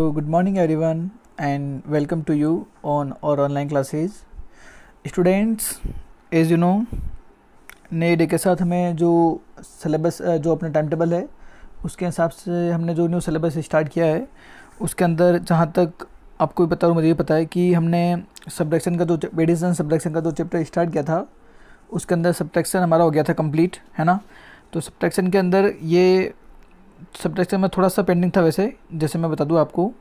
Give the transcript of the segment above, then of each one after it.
So good morning everyone and welcome to you on our online classes. Students, as you know, नए day के साथ हमें जो syllabus जो अपना टाइम टेबल है उसके हिसाब से हमने जो न्यू सलेबस स्टार्ट किया है उसके अंदर जहाँ तक आपको भी पता और मुझे ये पता है कि हमने सब्डक्शन का जो मेडिसन सब्डक्शन का जो चैप्टर स्टार्ट किया था उसके अंदर सब्ट्रैक्शन हमारा हो गया था कंप्लीट है ना तो सब्ट्रैक्शन के अंदर ये सब्जेक्ट में थोड़ा सा पेंडिंग था वैसे जैसे मैं बता दूँ आपको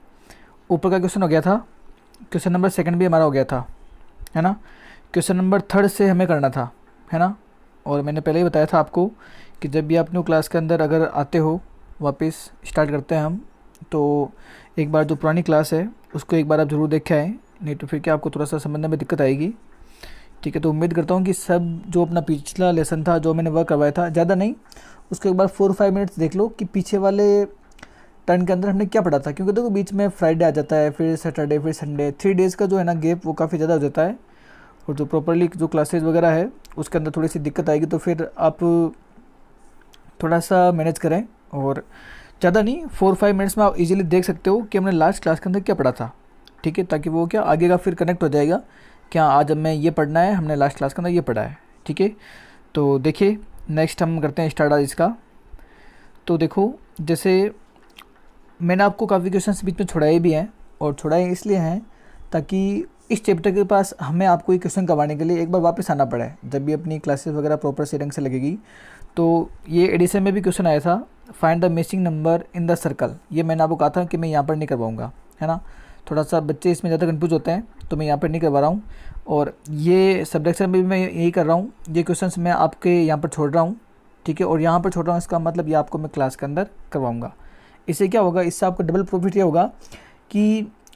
ऊपर का क्वेश्चन हो गया था क्वेश्चन नंबर सेकंड भी हमारा हो गया था है ना क्वेश्चन नंबर थर्ड से हमें करना था है ना और मैंने पहले ही बताया था आपको कि जब भी आप न्यू क्लास के अंदर अगर आते हो वापस स्टार्ट करते हैं हम तो एक बार जो पुरानी क्लास है उसको एक बार आप ज़रूर के आएँ नहीं तो फिर क्या आपको थोड़ा सा समझने में दिक्कत आएगी ठीक है तो उम्मीद करता हूँ कि सब जो अपना पिछला लेसन था जो मैंने वर्क करवाया था ज़्यादा नहीं उसके बाद फोर फाइव मिनट्स देख लो कि पीछे वाले टर्न के अंदर हमने क्या पढ़ा था क्योंकि देखो तो बीच में फ्राइडे आ जाता है फिर सैटरडे फिर संडे थ्री डेज़ का जो है ना गेप वो काफ़ी ज़्यादा हो जाता है और जो प्रॉपरली जो क्लासेज वगैरह है उसके अंदर थोड़ी सी दिक्कत आएगी तो फिर आप थोड़ा सा मैनेज करें और ज़्यादा नहीं फोर फाइव मिनट्स में आप इजीली देख सकते हो कि हमने लास्ट क्लास के अंदर क्या पढ़ा था ठीक है ताकि वो क्या आगे का फिर कनेक्ट हो जाएगा क्या आज हमें ये पढ़ना है हमने लास्ट क्लास के अंदर ये पढ़ा है ठीक है तो देखिए नेक्स्ट हम करते हैं स्टार्ट आज इसका तो देखो जैसे मैंने आपको काफ़ी क्वेश्चन बीच में छुड़ाए भी हैं और छुड़ाए इसलिए हैं ताकि इस चैप्टर के पास हमें आपको ये क्वेश्चन करवाने के लिए एक बार वापस आना पड़ा जब भी अपनी क्लासेस वगैरह प्रॉपर से रंग से लगेगी तो ये एडिशन में भी क्वेश्चन आया था find the missing number in the circle ये मैंने आपको कहा था कि मैं यहाँ पर नहीं करवाऊँगा है ना थोड़ा सा बच्चे इसमें ज़्यादा कन्फ्यूज होते हैं तो मैं यहाँ पर नहीं करवा रहा हूँ और ये सब्जेक्ट में भी मैं यही कर रहा हूँ ये क्वेश्चन मैं आपके यहाँ पर छोड़ रहा हूँ ठीक है और यहाँ पर छोड़ रहा हूँ इसका मतलब ये आपको मैं क्लास के अंदर करवाऊँगा इससे क्या होगा इससे आपका डबल प्रॉफिट ये होगा कि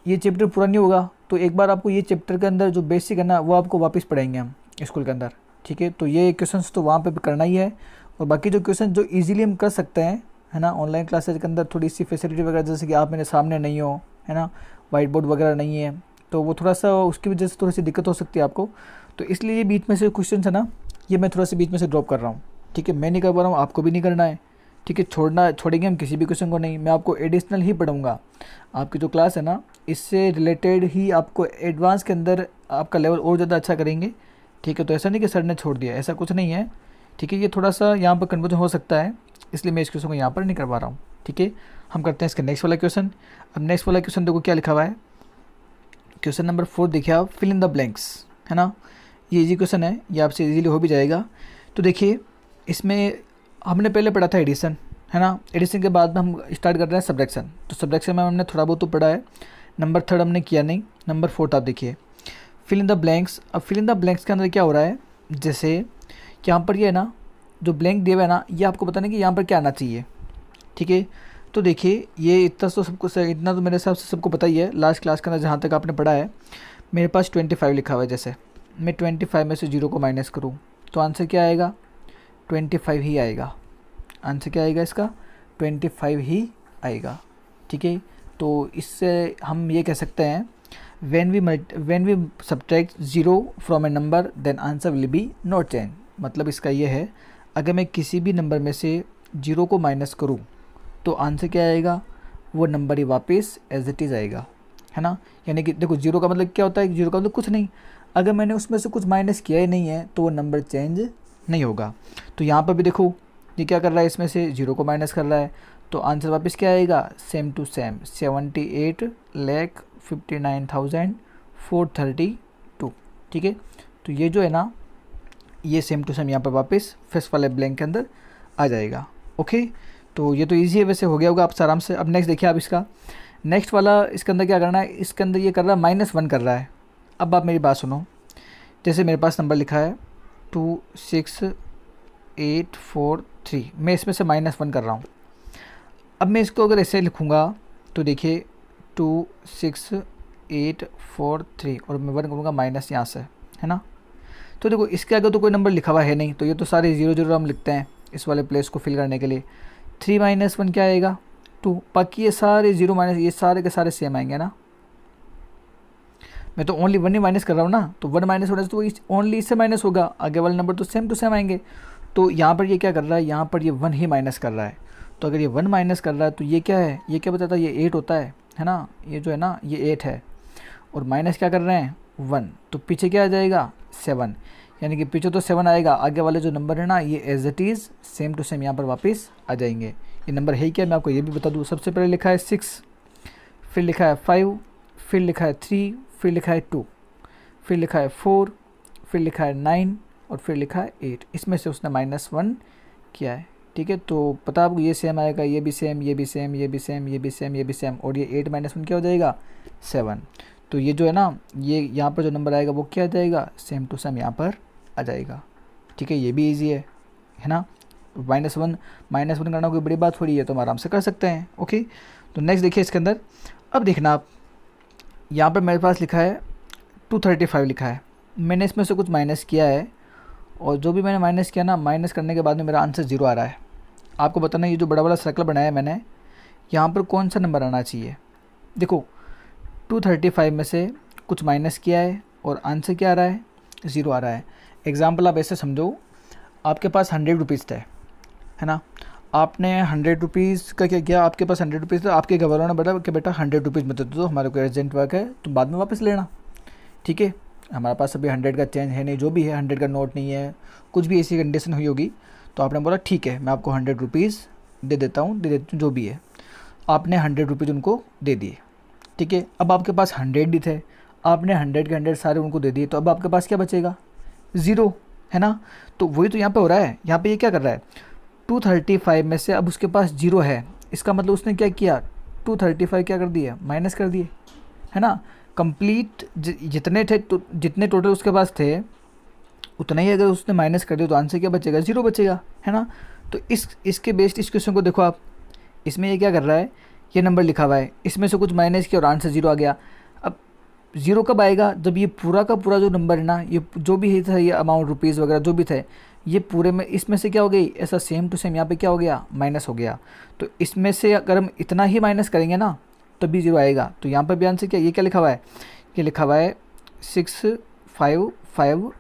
ये चैप्टर पूरा नहीं होगा तो एक बार आपको ये चैप्टर के अंदर जो बेसिक है ना वो आपको वापस पढ़ाएंगे हम स्कूल के अंदर ठीक है तो ये क्वेश्चन तो वहाँ पर भी करना ही है और बाकी जो क्वेश्चन जो ईजिली हम कर सकते हैं है ना ऑनलाइन क्लासेज के अंदर थोड़ी सी फैसिलिटी वगैरह जैसे कि आप मेरे सामने नहीं हो है ना वाइट बोर्ड वगैरह नहीं है तो वो थोड़ा सा उसकी वजह से थोड़ी सी दिक्कत हो सकती है आपको तो इसलिए ये बीच में से क्वेश्चन है ना ये मैं थोड़ा सा बीच में से ड्रॉप कर रहा हूँ ठीक है मैं नहीं कर पा रहा हूँ आपको भी नहीं करना है ठीक है छोड़ना छोड़ेंगे हम किसी भी क्वेश्चन को नहीं मैं आपको एडिशनल ही पढ़ूंगा आपकी जो क्लास है ना इससे रिलेटेड ही आपको एडवांस के अंदर आपका लेवल और ज़्यादा अच्छा करेंगे ठीक है तो ऐसा नहीं कि सर ने छोड़ दिया ऐसा कुछ नहीं है ठीक है ये थोड़ा सा यहाँ पर कन्वर्जन हो सकता है इसलिए मैं इस क्वेश्चन को यहाँ पर नहीं करवा रहा हूँ ठीक है हम करते हैं इसका नेक्स्ट वाला क्वेश्चन अब नेक्स्ट वाला क्वेश्चन देखो क्या लिखा हुआ है क्वेश्चन नंबर फोर देखिए आप फिल इन द ब्लैंक्स है ना ये इजी क्वेश्चन है ये आपसे इजीली हो भी जाएगा तो देखिए इसमें हमने पहले पढ़ा था एडिशन है ना एडिशन के बाद में हम स्टार्ट कर रहे हैं सब्रैक्शन तो सब्रैक्शन में हमने थोड़ा बहुत तो पढ़ा है नंबर थर्ड हमने किया नहीं नंबर फोर्थ आप देखिए फिल इन द ब्लैंक्स अब फिल इन द ब्लैंक्स के अंदर क्या हो रहा है जैसे यहाँ पर ये है ना जो ब्लैंक दिया है ना ये आपको पता नहीं कि यहाँ पर क्या आना चाहिए ठीक है तो देखिए ये इतना तो सबको इतना तो मेरे हिसाब से सबको पता ही है लास्ट क्लास के अंदर जहाँ तक आपने पढ़ा है मेरे पास ट्वेंटी फाइव लिखा हुआ है जैसे मैं ट्वेंटी फाइव में से जीरो को माइनस करूँ तो आंसर क्या आएगा ट्वेंटी फाइव ही आएगा आंसर क्या आएगा इसका ट्वेंटी फाइव ही आएगा ठीक है तो इससे हम ये कह सकते हैं we multi when we subtract zero from a number then answer will be not change मतलब इसका ये है अगर मैं किसी भी नंबर में से ज़ीरो को माइनस करूँ तो आंसर क्या आएगा वो नंबर ही वापस एज इट इज़ आएगा है ना यानी कि देखो जीरो का मतलब क्या होता है जीरो का मतलब कुछ नहीं अगर मैंने उसमें से कुछ माइनस किया ही नहीं है तो वो नंबर चेंज नहीं होगा तो यहाँ पर भी देखो ये क्या कर रहा है इसमें से जीरो को माइनस कर रहा है तो आंसर वापस क्या आएगा same to same seventy eight lakh fifty nine thousand four thirty two ठीक है तो ये जो है ना ये सेम टू सेम यहाँ पर वापस फर्स्ट वाले ब्लैंक के अंदर आ जाएगा ओके तो ये तो ईजी है वैसे हो गया होगा आप आराम से अब नेक्स्ट देखिए आप इसका नेक्स्ट वाला इसके अंदर क्या करना है इसके अंदर ये कर रहा है माइनस वन कर रहा है अब आप मेरी बात सुनो जैसे मेरे पास नंबर लिखा है two six eight four three मैं इसमें से माइनस वन कर रहा हूँ अब मैं इसको अगर ऐसे लिखूँगा तो देखिए two six eight four three और मैं वन करूँगा माइनस यहाँ से है ना तो देखो इसके आगे तो कोई नंबर लिखा हुआ है नहीं तो ये तो सारे जीरो जीरो हम लिखते हैं इस वाले प्लेस को फिल करने के लिए थ्री माइनस वन क्या आएगा टू बाकी ये सारे जीरो माइनस ये सारे के सारे सेम आएंगे ना मैं तो ओनली वन ही माइनस कर रहा हूँ ना तो वन माइनस वन तो ओनली इससे माइनस होगा आगे वाले नंबर तो सेम टू सेम आएंगे तो यहाँ पर ये क्या कर रहा है यहाँ पर ये वन ही माइनस कर रहा है तो अगर ये वन माइनस कर रहा है तो ये क्या है ये क्या बताता है ये एट होता है है ना ये जो है ना ये एट है और माइनस क्या कर रहे हैं वन तो पीछे क्या आ जाएगा सेवन यानी कि पीछे तो सेवन आएगा आगे वाले जो नंबर है ना ये as it is same to same यहाँ पर वापस आ जाएंगे ये नंबर है क्या मैं आपको ये भी बता दूँ सबसे पहले लिखा है सिक्स फिर लिखा है फाइव फिर लिखा है थ्री फिर लिखा है टू फिर लिखा है फोर फिर लिखा है नाइन और फिर लिखा है एट इसमें से उसने माइनस वन किया है ठीक है तो पता आपको ये सेम आएगा ये भी सेम ये भी सेम ये भी सेम ये भी सेम ये भी सेम और ये एट माइनस वन क्या हो जाएगा सेवन तो ये जो है ना ये यहाँ पर जो नंबर आएगा वो क्या आ जाएगा सेम टू सेम यहाँ पर आ जाएगा ठीक है ये भी ईजी है है ना माइनस वन माइनस वन करना कोई बड़ी बात थोड़ी है तो हम आराम से कर सकते हैं ओके तो नेक्स्ट देखिए इसके अंदर अब देखना आप यहाँ पर मेरे पास लिखा है टू थर्टी फाइव लिखा है मैंने इसमें से कुछ माइनस किया है और जो भी मैंने माइनस किया ना माइनस करने के बाद में मेरा आंसर जीरो आ रहा है आपको बताना ये जो बड़ा बड़ा सर्कल बनाया है मैंने यहाँ पर कौन सा नंबर आना चाहिए देखो टू थर्टी फाइव में से कुछ माइनस किया है और आंसर क्या आ रहा है ज़ीरो आ रहा है एग्ज़ाम्पल आप ऐसे समझो आपके पास हंड्रेड रुपीज़ थे है ना आपने हंड्रेड रुपीज़ का क्या किया आपके पास हंड्रेड रुपीज़ था आपके गवर्नर ने बताया कि बेटा हंड्रेड रुपीज़ मत दो हमारे को अर्जेंट वर्क है तुम तो बाद में वापस लेना ठीक है हमारे पास अभी हंड्रेड का चेंज है नहीं जो भी है हंड्रेड का नोट नहीं है कुछ भी ऐसी कंडीशन हुई होगी तो आपने बोला ठीक है मैं आपको हंड्रेड रुपीज़ दे देता हूँ दे देता हूँ जो भी है आपने हंड्रेड रुपीज़ उनको दे दिए ठीक है अब आपके पास हंड्रेड ही थे आपने हंड्रेड के हंड्रेड सारे उनको दे दिए तो अब आपके पास क्या बचेगा ज़ीरो है ना तो वही तो यहाँ पे हो रहा है यहाँ पे ये क्या कर रहा है टू थर्टी फाइव में से अब उसके पास जीरो है इसका मतलब उसने क्या किया टू थर्टी फाइव क्या कर दिया माइनस कर दिए है ना कंप्लीट जितने थे तो, जितने टोटल उसके पास थे उतना ही अगर उसने माइनस कर दिया तो आंसर क्या बचेगा ज़ीरो बचेगा है ना तो इस इसके बेस्ड इस क्वेश्चन को देखो आप इसमें ये क्या कर रहा है ये नंबर लिखा हुआ है इसमें से कुछ माइनस किया और आंसर ज़ीरो आ गया ज़ीरो कब आएगा जब ये पूरा का पूरा जो नंबर है ना ये जो भी था ये अमाउंट रुपीज़ वगैरह जो भी थे ये पूरे में इसमें से क्या हो गई ऐसा सेम टू सेम यहाँ पे क्या हो गया माइनस हो गया तो इसमें से अगर हम इतना ही माइनस करेंगे ना तभी ज़ीरो आएगा तो यहाँ पर भी आंसर क्या ये क्या लिखा हुआ है ये लिखा हुआ है six five five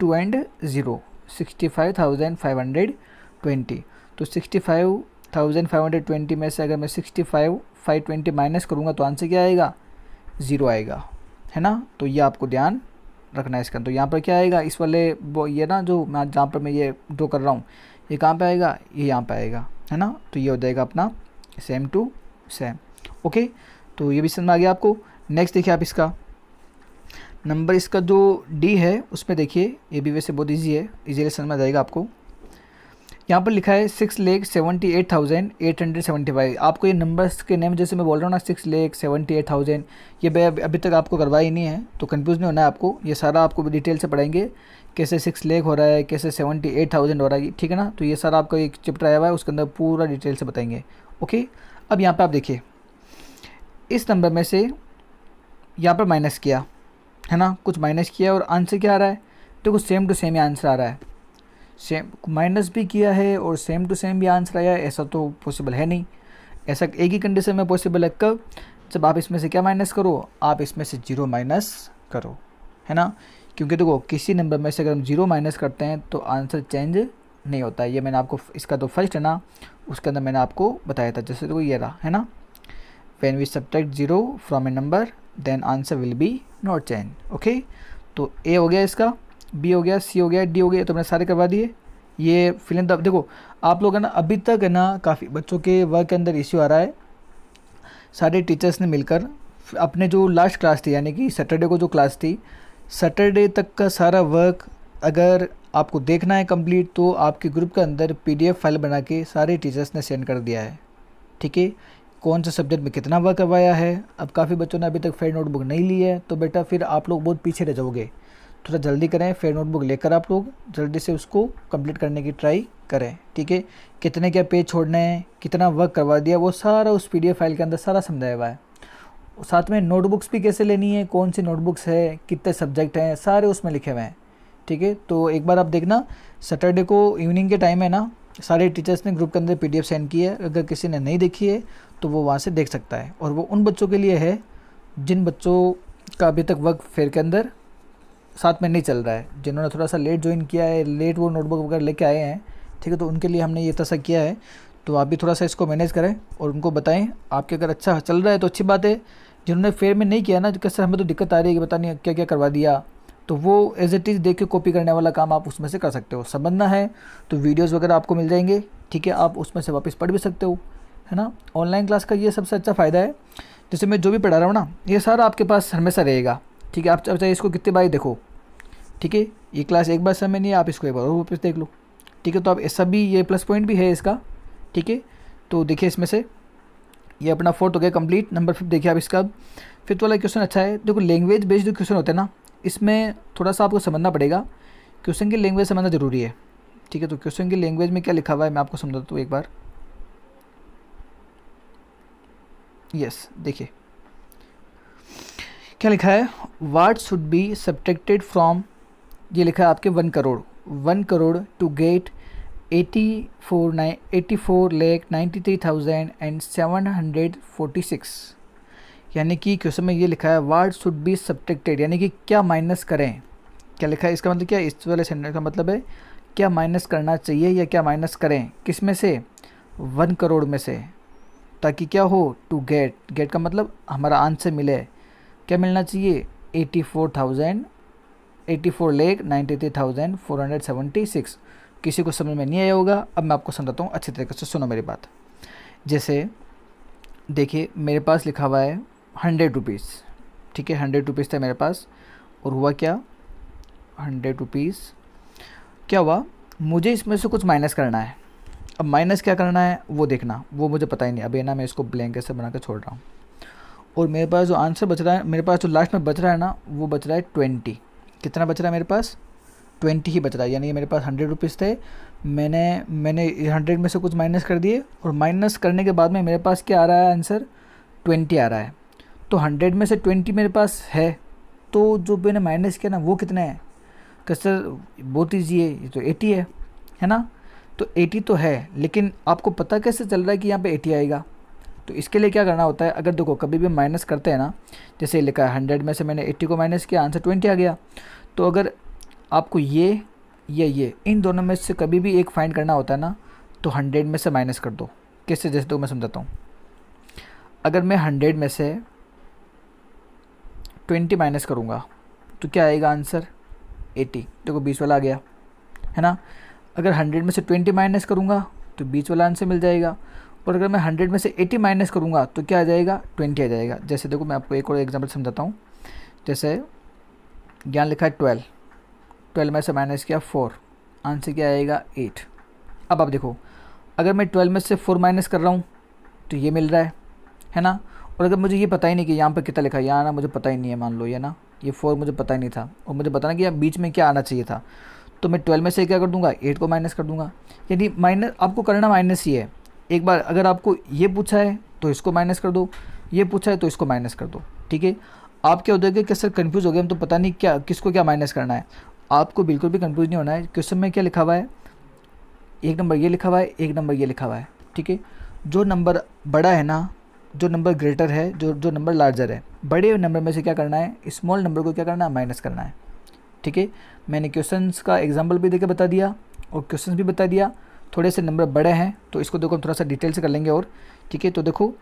two and zero sixty five thousand five hundred twenty तो sixty five thousand five hundred twenty में से अगर मैं sixty five five twenty minus करूँगा तो आंसर क्या आएगा ज़ीरो आएगा है ना तो ये आपको ध्यान रखना है इसका तो यहाँ पर क्या आएगा इस वाले ये ना जो मैं जहाँ पर मैं ये ड्रो कर रहा हूँ ये कहाँ पे आएगा ये यहाँ पे आएगा है ना तो ये हो जाएगा अपना सेम टू सेम ओके तो ये भी समझ में आ गया आपको नेक्स्ट देखिए आप इसका नंबर इसका जो डी है उसमें देखिए ये भी वैसे बहुत ईजी है ईजीली समझ में आ जाएगा आपको यहाँ पर लिखा है six lakh seventy eight thousand eight hundred seventy five आपको ये नंबर्स के नेम जैसे मैं बोल रहा हूँ ना six lakh seventy eight thousand ये भाई अभी तक आपको करवाई नहीं है तो कंफ्यूज नहीं होना है आपको ये सारा आपको डिटेल से पढ़ेंगे कैसे सिक्स लेख हो रहा है कैसे सेवेंटी एट थाउजेंड हो रहा है ठीक है ना तो ये सारा आपका एक चैप्टर आया हुआ है उसके अंदर पूरा डिटेल से बताएंगे ओके अब यहाँ पर आप देखिए इस नंबर में से यहाँ पर माइनस किया है ना कुछ माइनस किया और आंसर क्या आ रहा है देखो सेम टू सेम ही आंसर आ रहा है सेम माइनस भी किया है और सेम टू सेम भी आंसर आया ऐसा तो पॉसिबल है नहीं ऐसा एक ही कंडीशन में पॉसिबल है कब जब आप इसमें से क्या माइनस करो आप इसमें से जीरो माइनस करो है ना क्योंकि देखो तो किसी नंबर में से अगर हम जीरो माइनस करते हैं तो आंसर चेंज नहीं होता ये मैंने आपको इसका तो फर्स्ट है ना उसके अंदर मैंने आपको बताया था जैसे देखो तो ये रहा है ना when we subtract zero from a number then answer will be not change okay तो ए हो गया इसका बी हो गया सी हो गया डी हो गया तो मैंने सारे करवा दिए ये फिलिंग द देखो आप लोग है ना अभी तक है ना काफ़ी बच्चों के वर्क के अंदर इश्यू आ रहा है सारे टीचर्स ने मिलकर अपने जो लास्ट क्लास थी यानी कि सैटरडे को जो क्लास थी सैटरडे तक का सारा वर्क अगर आपको देखना है कंप्लीट तो आपके ग्रुप के अंदर पीडीएफ फाइल बना के सारे टीचर्स ने सेंड कर दिया है ठीक है कौन से सब्जेक्ट में कितना वर्क करवाया है अब काफ़ी बच्चों ने अभी तक फेड नोटबुक नहीं ली है तो बेटा फिर आप लोग बहुत पीछे रह जाओगे थोड़ा जल्दी करें फिर नोटबुक लेकर आप लोग जल्दी से उसको कंप्लीट करने की ट्राई करें ठीक है कितने क्या पेज छोड़ने हैं कितना वर्क करवा दिया वो सारा उस पी फाइल के अंदर सारा समझाया हुआ है साथ में नोटबुक्स भी कैसे लेनी है कौन सी नोटबुक्स है कितने सब्जेक्ट हैं सारे उसमें लिखे हुए हैं ठीक है तो एक बार आप देखना सैटरडे को इवनिंग के टाइम है ना सारे टीचर्स ने ग्रुप के अंदर पी सेंड की है अगर किसी ने नहीं देखी है तो वो वहाँ से देख सकता है और वो उन बच्चों के लिए है जिन बच्चों का अभी तक वर्क फेयर के अंदर साथ में नहीं चल रहा है जिन्होंने थोड़ा सा लेट ज्वाइन किया है लेट वो नोटबुक वगैरह लेके आए हैं ठीक है तो उनके लिए हमने ये तसा किया है तो आप भी थोड़ा सा इसको मैनेज करें और उनको बताएं आपके अगर अच्छा चल रहा है तो अच्छी बात है जिन्होंने फेयर में नहीं किया ना कि सर हमें तो दिक्कत आ रही है कि पता नहीं क्या क्या करवा दिया तो वो एज इट इज़ देख के कॉपी करने वाला काम आप उसमें से कर सकते हो समझना है तो वीडियोज़ वगैरह आपको मिल जाएंगे ठीक है आप उसमें से वापस पढ़ भी सकते हो है ना ऑनलाइन क्लास का ये सबसे अच्छा फ़ायदा है जैसे मैं जो भी पढ़ा रहा हूँ ना ये सारा आपके पास हमेशा रहेगा ठीक है आप चाहे इसको कितने बार देखो ठीक है ये क्लास एक बार समय नहीं है आप इसको एक बार और वापस देख लो ठीक है तो आप ऐसा भी ये प्लस पॉइंट भी है इसका ठीक है तो देखिए इसमें से ये अपना फोर्थ हो गया कंप्लीट नंबर फिफ्थ देखिए आप इसका फिफ्थ वाला क्वेश्चन अच्छा है देखो लैंग्वेज बेस्ड जो क्वेश्चन होते हैं ना इसमें थोड़ा सा आपको समझना पड़ेगा क्वेश्चन की लैंग्वेज समझना ज़रूरी है ठीक है तो क्वेश्चन की लैंग्वेज में क्या लिखा हुआ है मैं आपको समझाता हूँ एक बार यस देखिए क्या लिखा है what should be subtracted from ये लिखा है आपके one crore one crore to get eighty four nine eighty four lakh ninety three thousand and seven hundred forty six यानी कि क्वेश्चन में ये लिखा है वाट शुड बी सब्ट्रैक्टेड यानी कि क्या माइनस करें क्या लिखा है इसका मतलब क्या इस वाले सेंटर का मतलब है क्या माइनस करना चाहिए या क्या माइनस करें किस में से वन करोड़ में से ताकि क्या हो टू गेट गेट का मतलब हमारा आंसर मिले क्या मिलना चाहिए eighty four thousand eighty four lakh ninety three thousand four hundred seventy six किसी को समझ में नहीं आया होगा अब मैं आपको समझाता हूँ अच्छे तरीके से सुनो मेरी बात जैसे देखिए मेरे पास लिखा हुआ है हंड्रेड रुपीज़ ठीक है हंड्रेड रुपीज़ था मेरे पास और हुआ क्या हंड्रेड रुपीज़ क्या हुआ मुझे इसमें से कुछ माइनस करना है अब माइनस क्या करना है वो देखना वो मुझे पता ही नहीं अभी ना मैं इसको ब्लैंक से बना कर छोड़ रहा हूँ और मेरे पास जो आंसर बच रहा है मेरे पास जो लास्ट में बच रहा है ना वो बच रहा है ट्वेंटी कितना बच रहा है मेरे पास ट्वेंटी ही बच रहा है यानी मेरे पास हंड्रेड रुपीज़ थे मैंने मैंने हंड्रेड में से कुछ माइनस कर दिए और माइनस करने के बाद में मेरे पास क्या आ रहा है आंसर ट्वेंटी आ रहा है तो हंड्रेड में से ट्वेंटी मेरे पास है तो जो मैंने माइनस किया ना वो कितना है कि सर बहुत ईजी है ये तो एटी है है ना तो एटी तो है लेकिन आपको पता कैसे चल रहा है कि यहाँ पे एटी आएगा तो इसके लिए क्या करना होता है अगर देखो कभी भी माइनस करते हैं ना जैसे लिखा है हंड्रेड में से मैंने एट्टी को माइनस किया आंसर ट्वेंटी आ गया तो अगर आपको ये या ये इन दोनों में से कभी भी एक फाइंड करना होता है ना तो हंड्रेड में से माइनस कर दो किससे जैसे तो मैं समझाता हूँ अगर मैं हंड्रेड में से ट्वेंटी माइनस करूँगा तो क्या आएगा आंसर एटी देखो बीस वाला आ गया है ना अगर हंड्रेड में से ट्वेंटी माइनस करूँगा तो बीच वाला आंसर मिल जाएगा पर अगर मैं हंड्रेड में से एटी माइनस करूँगा तो क्या आ जाएगा ट्वेंटी आ जाएगा जैसे देखो मैं आपको एक और एग्जाम्पल समझाता हूँ जैसे ज्ञान लिखा है ट्वेल्व ट्वेल्व में से माइनस किया फोर आंसर क्या आएगा एट अब आप देखो अगर मैं ट्वेल्व में से फोर माइनस कर रहा हूँ तो ये मिल रहा है है ना और अगर मुझे ये पता ही नहीं कि यहाँ पर कितना लिखा है यहाँ ना मुझे पता ही नहीं है मान लो ये ना ये फोर मुझे पता ही नहीं था और मुझे पता ना कि यहाँ बीच में क्या आना चाहिए था तो मैं ट्वेल्व में से क्या कर दूँगा एट को माइनस कर दूँगा यानी माइनस आपको करना माइनस ही है एक बार अगर आपको ये पूछा है तो इसको माइनस कर दो ये पूछा है तो इसको माइनस कर दो ठीक है आप क्या हो जाएगा कि सर कन्फ्यूज़ हो गए हम तो पता नहीं क्या किसको क्या माइनस करना है आपको बिल्कुल भी कन्फ्यूज़ नहीं होना है क्वेश्चन में क्या लिखा हुआ है एक नंबर ये लिखा हुआ है एक नंबर ये लिखा हुआ है ठीक है जो नंबर बड़ा है ना जो नंबर ग्रेटर है जो जो नंबर लार्जर है बड़े नंबर में से क्या करना है स्मॉल नंबर को क्या करना है माइनस करना है ठीक है मैंने क्वेश्चंस का एग्जांपल भी देकर बता दिया और क्वेश्चंस भी बता दिया थोड़े से नंबर बड़े हैं तो इसको देखो हम थोड़ा सा डिटेल से कर लेंगे और ठीक है तो देखो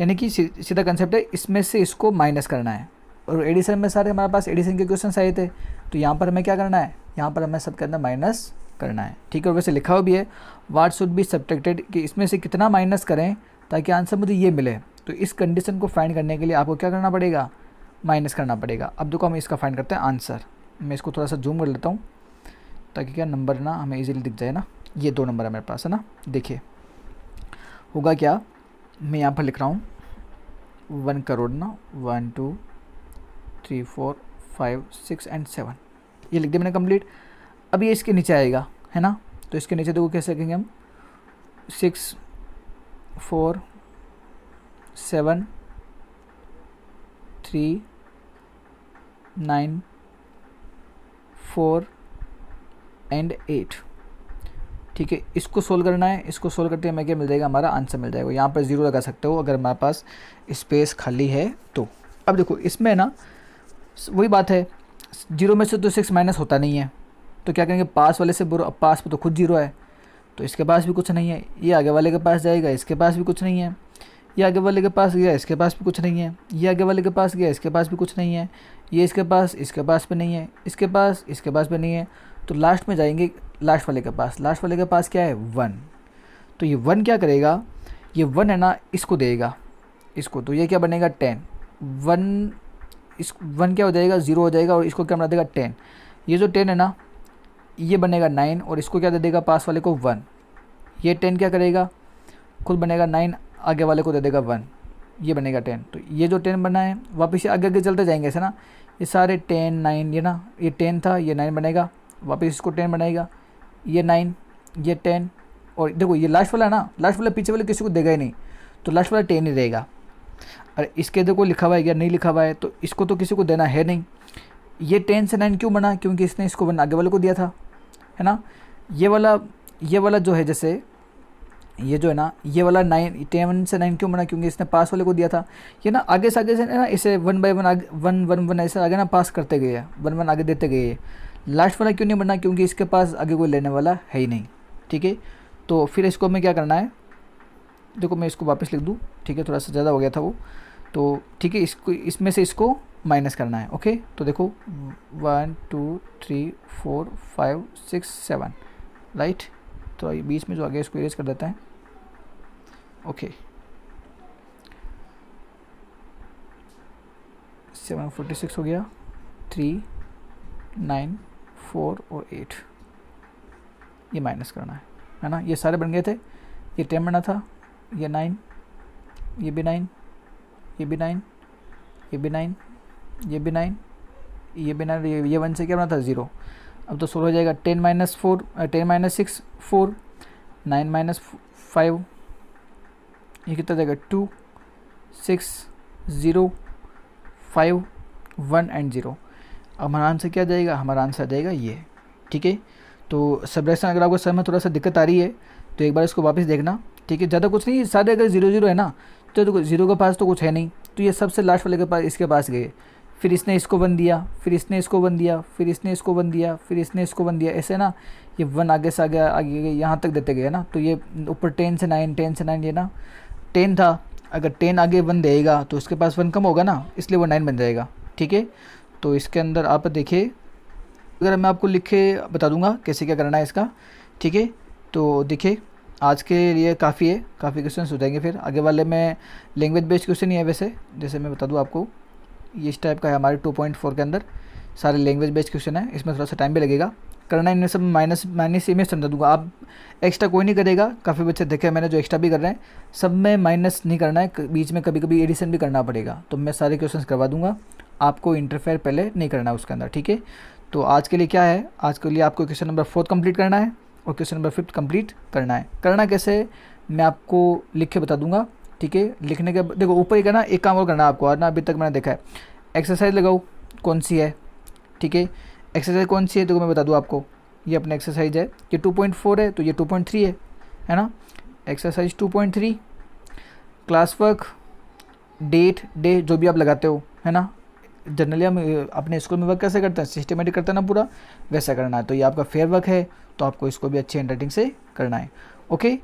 यानी कि सीधा कंसेप्ट है इसमें से इसको माइनस करना है और एडिशन में सारे हमारे पास एडिशन के क्वेश्चन आए थे तो यहाँ पर हमें क्या करना है यहाँ पर हमें सब करना माइनस करना है ठीक है और वैसे लिखा हुआ भी है वाट शुड बी सब्टेक्टेड कि इसमें से कितना माइनस करें ताकि आंसर मुझे ये मिले तो इस कंडीशन को फाइंड करने के लिए आपको क्या करना पड़ेगा माइनस करना पड़ेगा अब देखो हम इसका फाइंड करते हैं आंसर मैं इसको थोड़ा सा जूम कर लेता हूँ ताकि क्या नंबर ना हमें इजीली दिख जाए ना ये दो नंबर है मेरे पास है ना देखिए होगा क्या मैं यहाँ पर लिख रहा हूँ वन करोड़ ना one two three four five six and seven ये लिख दिया मैंने कंप्लीट अब ये इसके नीचे आएगा है ना तो इसके नीचे देखो कैसे लिखेंगे हम six four seven three nine four and eight ठीक है इसको सोल्व करना है इसको सोल्व करते हमें क्या मिल जाएगा हमारा आंसर मिल जाएगा यहाँ पर ज़ीरो लगा सकते हो अगर हमारे पास स्पेस खाली है तो अब देखो इसमें ना वही बात है जीरो में से तो सिक्स माइनस होता नहीं है तो क्या करेंगे पास वाले से बुरा पास पर तो खुद जीरो है तो इसके पास भी कुछ नहीं है ये आगे वाले के पास जाएगा इसके पास भी कुछ नहीं है ये आगे वाले के पास गया इसके पास भी कुछ नहीं है ये आगे वाले के पास गया इसके पास भी कुछ नहीं है ये इसके पास इसके पास भी नहीं है इसके पास इसके पास भी नहीं है तो लास्ट में जाएंगे लास्ट वाले के पास लास्ट वाले के पास क्या है वन तो ये वन क्या करेगा ये वन है ना इसको देगा इसको तो ये क्या बनेगा टेन वन इस वन क्या हो जाएगा ज़ीरो हो जाएगा और इसको क्या बना देगा टेन ये जो टेन है ना ये बनेगा नाइन और इसको क्या दे देगा पास वाले को वन ये टेन क्या करेगा खुद बनेगा नाइन आगे वाले को दे देगा वन ये बनेगा टेन तो ये जो टेन बना है वापस ये आगे आगे चलते जाएंगे ऐसे ना ये सारे टेन नाइन ये ना ये टेन था ये नाइन बनेगा वापस इसको टेन बनाएगा ये नाइन ये टेन और देखो ये लास्ट वाला ना लास्ट वाला पीछे वाले किसी को देगा ही नहीं तो लास्ट वाला टेन ही रहेगा अरे इसके देखो लिखा हुआ है या नहीं लिखा हुआ है तो इसको तो किसी को देना है नहीं ये टेन से नाइन क्यों बना क्योंकि इसने इसको बना आगे वाले को दिया था है ना ये वाला ये वाला जो है जैसे ये जो है ना ये वाला नाइन टेन से नाइन क्यों बना क्योंकि इसने पास वाले को दिया था ये ना आगे से आगे से ना इसे वन बाई वन आगे वन वन वन ऐसे आगे ना पास करते गए वन वन आगे देते गए लास्ट वाला क्यों नहीं बनना क्योंकि इसके पास आगे कोई लेने वाला है ही नहीं ठीक है तो फिर इसको हमें क्या करना है देखो मैं इसको वापस लिख दूँ ठीक है थोड़ा सा ज़्यादा हो गया था वो तो ठीक है इसको इसमें से इसको माइनस करना है ओके तो देखो one two three four five six seven right तो ये बीच में जो आ गया इसको इरेज कर देता है ओके सेवन फोर्टी सिक्स हो गया थ्री नाइन फोर और एट ये माइनस करना है है ना ये सारे बन गए थे ये टेन बना था ये नाइन ये भी नाइन ये भी नाइन ये भी नाइन ये भी नाइन ये भी नाइन ये, ये वन से क्या बना था ज़ीरो अब तो सोलह हो जाएगा ten minus four ten minus six four nine minus five ये कितना जाएगा two six zero five one and zero अब हमारा आंसर क्या जाएगा हमारा आंसर आ जाएगा ये ठीक है तो सब्रैक्शन अगर आपको समय थोड़ा सा दिक्कत आ रही है तो एक बार इसको वापस देखना ठीक है ज़्यादा कुछ नहीं सारे अगर जीरो जीरो है ना तो, तो जीरो के पास तो कुछ है नहीं तो ये सबसे लास्ट वाले के पास इसके पास गए फिर इसने इसको बन दिया फिर इसने इसको बन दिया फिर इसने इसको बन दिया फिर इसने इसको बन दिया ऐसे ना ये वन आगे से आगे आगे गए यहाँ तक देते गए ना तो ये ऊपर टेन से नाइन टेन से नाइन ये ना टेन था अगर टेन आगे वन देगा तो उसके पास वन कम होगा ना इसलिए वो नाइन बन जाएगा ठीक है तो इसके अंदर आप देखिए अगर मैं आपको लिख के बता दूंगा कैसे क्या करना है इसका ठीक है तो देखिए आज के लिए काफ़ी है काफ़ी क्वेश्चन हो जाएंगे फिर आगे वाले में लैंग्वेज बेस्ड क्वेश्चन ही है वैसे जैसे मैं बता दूँ आपको ये इस टाइप का है हमारे टू के अंदर सारे लैंग्वेज बेस्ड क्वेश्चन है इसमें थोड़ा सा टाइम भी लगेगा करना इनमें सब माइनस माइनस ही मैं समझा दूंगा आप एक्स्ट्रा कोई नहीं करेगा काफ़ी बच्चे देखे मैंने जो एक्स्ट्रा भी कर रहे हैं सब में माइनस नहीं करना है बीच में कभी कभी एडिशन भी करना पड़ेगा तो मैं सारे क्वेश्चन करवा दूंगा आपको इंटरफेयर पहले नहीं करना है उसके अंदर ठीक है तो आज के लिए क्या है आज के लिए आपको क्वेश्चन नंबर फोर्थ कंप्लीट करना है और क्वेश्चन नंबर फिफ्थ कंप्लीट करना है करना कैसे मैं आपको लिख के बता दूंगा ठीक है लिखने के देखो ऊपर ही करना एक काम और करना आपको और ना अभी तक मैंने देखा है एक्सरसाइज लगाओ कौन सी है ठीक है एक्सरसाइज कौन सी है देखो मैं बता दूँ आपको ये अपना एक्सरसाइज है ये फोर है तो ये थ्री है है ना exercise three class work date day जो भी आप लगाते हो है ना जनरली हम अपने स्कूल में वर्क कैसे करते हैं सिस्टमेटिक करते हैं ना पूरा वैसा करना है तो ये आपका फेयर वर्क है तो आपको इसको भी अच्छे हैंडराइटिंग से करना है ओके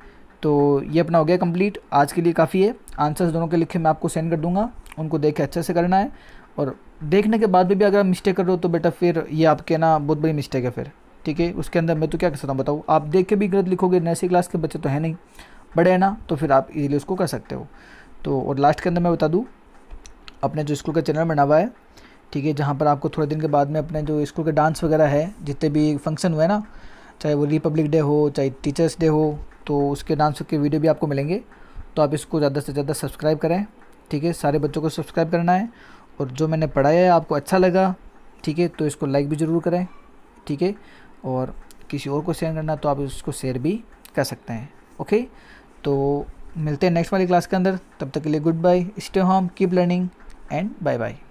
तो ये अपना हो गया कंप्लीट आज के लिए काफ़ी है आंसर्स दोनों के लिखे मैं आपको सेंड कर दूंगा उनको देख के अच्छे से करना है और देखने के बाद में भी अगर मिस्टेक कर रहे हो तो बेटा फिर ये आपके ना बहुत बड़ी मिस्टेक है फिर ठीक है उसके अंदर मैं तो क्या कर सकता हूँ बताऊँ आप देख के भी गलत लिखोगे नैसी क्लास के बच्चे तो है नहीं बड़े हैं ना तो फिर आप इजीली उसको कर सकते हो तो और लास्ट के अंदर मैं बता दूँ अपने जो स्कूल का चैनल बना हुआ है ठीक है जहाँ पर आपको थोड़े दिन के बाद में अपने जो स्कूल के डांस वगैरह है जितने भी फंक्शन हुए ना चाहे वो रिपब्लिक डे हो चाहे टीचर्स डे हो तो उसके डांस के वीडियो भी आपको मिलेंगे तो आप इसको ज़्यादा से ज़्यादा सब्सक्राइब करें ठीक है सारे बच्चों को सब्सक्राइब करना है और जो मैंने पढ़ाया है आपको अच्छा लगा ठीक है तो इसको लाइक भी ज़रूर करें ठीक है और किसी और को शेयर करना तो आप इसको शेयर भी कर सकते हैं ओके तो मिलते हैं नेक्स्ट वाली क्लास के अंदर तब तक के लिए good bye stay home keep learning and bye bye